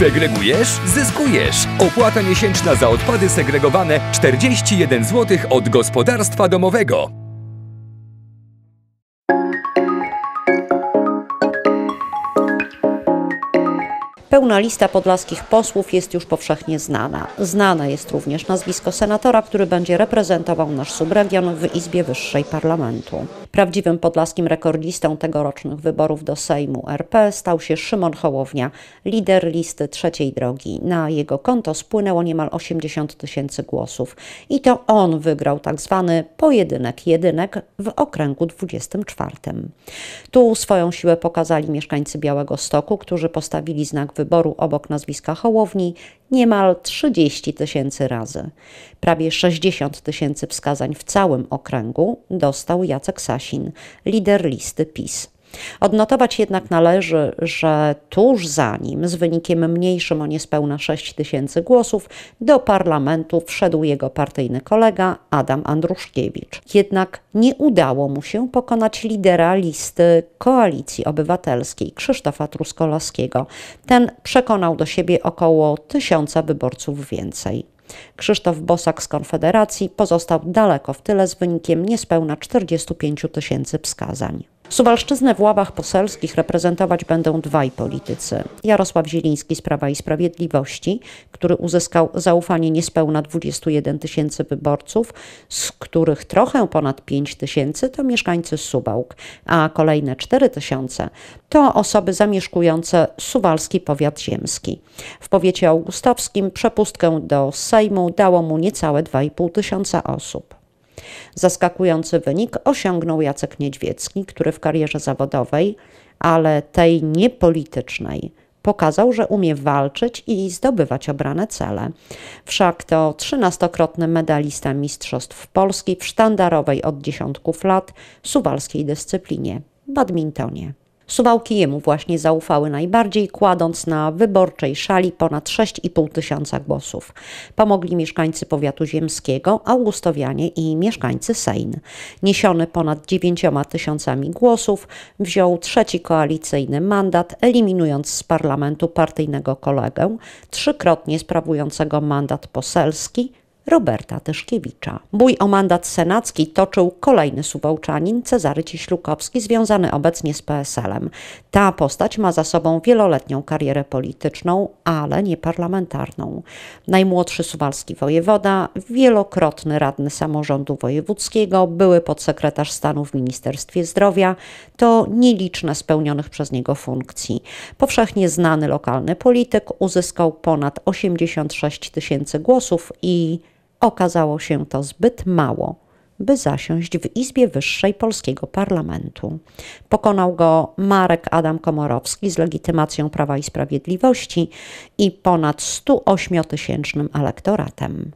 Segregujesz? Zyskujesz! Opłata miesięczna za odpady segregowane 41 zł od gospodarstwa domowego. Pełna lista podlaskich posłów jest już powszechnie znana. Znane jest również nazwisko senatora, który będzie reprezentował nasz subregion w Izbie Wyższej Parlamentu. Prawdziwym podlaskim rekordistą tegorocznych wyborów do Sejmu RP stał się Szymon Hołownia, lider listy trzeciej drogi. Na jego konto spłynęło niemal 80 tysięcy głosów. I to on wygrał tak zwany pojedynek jedynek w okręgu 24. Tu swoją siłę pokazali mieszkańcy Białego Stoku, którzy postawili znak wyboru obok nazwiska Hołowni niemal 30 tysięcy razy. Prawie 60 tysięcy wskazań w całym okręgu dostał Jacek Sasin, lider listy PiS. Odnotować jednak należy, że tuż za nim, z wynikiem mniejszym o niespełna 6 tysięcy głosów, do parlamentu wszedł jego partyjny kolega Adam Andruszkiewicz. Jednak nie udało mu się pokonać lidera listy Koalicji Obywatelskiej Krzysztofa Truskolaskiego. Ten przekonał do siebie około tysiąca wyborców więcej. Krzysztof Bosak z Konfederacji pozostał daleko w tyle z wynikiem niespełna 45 tysięcy wskazań. Suwalszczyznę w ławach poselskich reprezentować będą dwaj politycy. Jarosław Zieliński z Prawa i Sprawiedliwości, który uzyskał zaufanie niespełna 21 tysięcy wyborców, z których trochę ponad 5 tysięcy to mieszkańcy Suwałk, a kolejne 4 tysiące to osoby zamieszkujące Suwalski Powiat Ziemski. W powiecie augustowskim przepustkę do Sejmu dało mu niecałe 2,5 tysiąca osób. Zaskakujący wynik osiągnął Jacek Niedźwiecki, który w karierze zawodowej, ale tej niepolitycznej, pokazał, że umie walczyć i zdobywać obrane cele. Wszak to trzynastokrotny medalista Mistrzostw Polski w sztandarowej od dziesiątków lat suwalskiej dyscyplinie badmintonie. Suwałki jemu właśnie zaufały najbardziej, kładąc na wyborczej szali ponad 6,5 tysiąca głosów. Pomogli mieszkańcy powiatu ziemskiego, augustowianie i mieszkańcy Sejn. Niesiony ponad 9 tysiącami głosów wziął trzeci koalicyjny mandat, eliminując z parlamentu partyjnego kolegę, trzykrotnie sprawującego mandat poselski, Roberta Tyszkiewicza. Bój o mandat senacki toczył kolejny suwałczanin Cezary Ciślukowski, związany obecnie z PSL-em. Ta postać ma za sobą wieloletnią karierę polityczną, ale nie parlamentarną. Najmłodszy suwalski wojewoda, wielokrotny radny samorządu wojewódzkiego, były podsekretarz stanu w Ministerstwie Zdrowia, to nieliczne spełnionych przez niego funkcji. Powszechnie znany lokalny polityk uzyskał ponad 86 tysięcy głosów i Okazało się to zbyt mało, by zasiąść w Izbie Wyższej Polskiego Parlamentu. Pokonał go Marek Adam Komorowski z legitymacją Prawa i Sprawiedliwości i ponad 108-tysięcznym elektoratem.